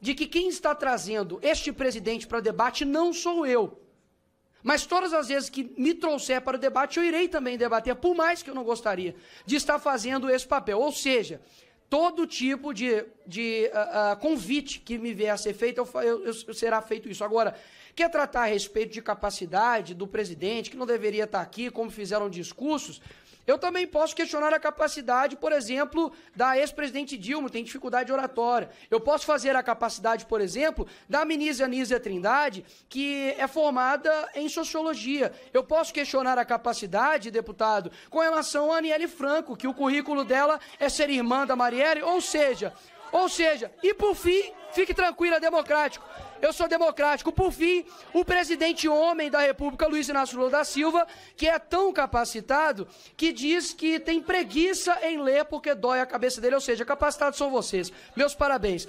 de que quem está trazendo este presidente para o debate não sou eu. Mas todas as vezes que me trouxer para o debate, eu irei também debater, por mais que eu não gostaria de estar fazendo esse papel. Ou seja, todo tipo de, de uh, uh, convite que me vier a ser feito, eu, eu, eu, será feito isso. Agora, quer tratar a respeito de capacidade do presidente, que não deveria estar aqui, como fizeram discursos, eu também posso questionar a capacidade, por exemplo, da ex-presidente Dilma, tem dificuldade oratória. Eu posso fazer a capacidade, por exemplo, da ministra Anísia Trindade, que é formada em sociologia. Eu posso questionar a capacidade, deputado, com relação a Aniele Franco, que o currículo dela é ser irmã da Marielle, ou seja, ou seja, e por fim, fique tranquilo, é democrático. Eu sou democrático. Por fim, o presidente homem da República, Luiz Inácio Lula da Silva, que é tão capacitado, que diz que tem preguiça em ler porque dói a cabeça dele. Ou seja, capacitados são vocês. Meus parabéns.